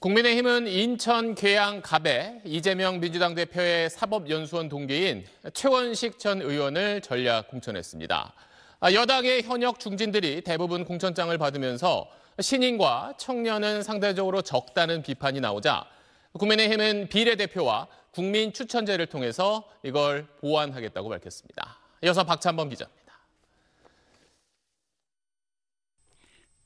국민의힘은 인천 계양 갑에 이재명 민주당 대표의 사법연수원 동기인 최원식 전 의원을 전략 공천했습니다. 아, 여당의 현역 중진들이 대부분 공천장을 받으면서 신인과 청년은 상대적으로 적다는 비판이 나오자 국민의힘은 비례대표와 국민추천제를 통해서 이걸 보완하겠다고 밝혔습니다. 여서 박찬범 기자입니다.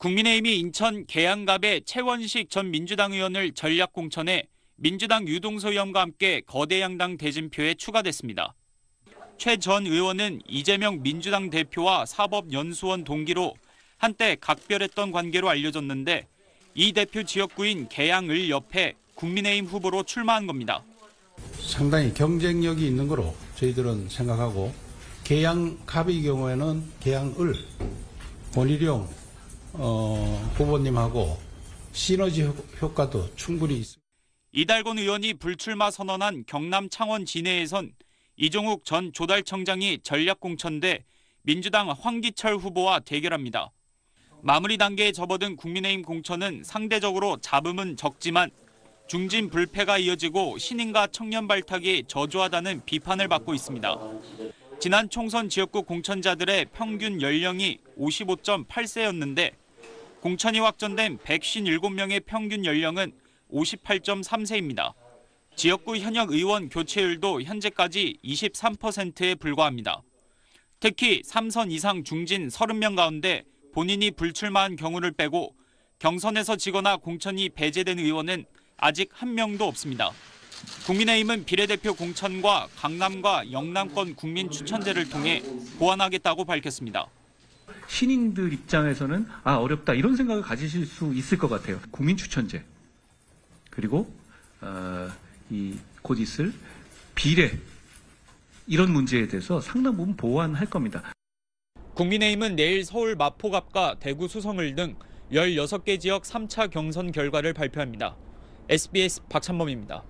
국민의힘이 인천 계양갑의 최원식 전 민주당 의원을 전략 공천해 민주당 유동서 의원과 함께 거대 양당 대진표에 추가됐습니다. 최 전 의원은 이재명 민주당 대표와 사법연수원 동기로 한때 각별했던 관계로 알려졌는데 이 대표 지역구인 계양을 옆에 국민의힘 후보로 출마한 겁니다. 상당히 경쟁력이 있는 거로 저희들은 생각하고 계양갑의 경우에는 계양을, 본일용, 어, 후보님하고 시너지 효과도 충분히 있습니다. 이달곤 의원이 불출마 선언한 경남 창원 진해에선 이종욱 전 조달청장이 전략공천대 민주당 황기철 후보와 대결합니다. 마무리 단계에 접어든 국민의힘 공천은 상대적으로 잡음은 적지만 중진 불패가 이어지고 신인과 청년 발탁이 저조하다는 비판을 받고 있습니다. 지난 총선 지역구 공천자들의 평균 연령이 55.8세였는데 공천이 확정된 157명의 평균 연령은 58.3세입니다. 지역구 현역 의원 교체율도 현재까지 23%에 불과합니다. 특히 3선 이상 중진 30명 가운데 본인이 불출마한 경우를 빼고 경선에서 지거나 공천이 배제된 의원은 아직 한 명도 없습니다. 국민의힘은 비례대표 공천과 강남과 영남권 국민 추천제를 통해 보완하겠다고 밝혔습니다. 신인들 입장에서는 아 어렵다 이런 생각을 가지실 수 있을 것 같아요. 국민 추천제 그리고 어, 이곧 있을 비례 이런 문제에 대해서 상당 부분 보완할 겁니다. 국민의힘은 내일 서울 마포갑과 대구 수성을 등 16개 지역 3차 경선 결과를 발표합니다. SBS 박찬범입니다.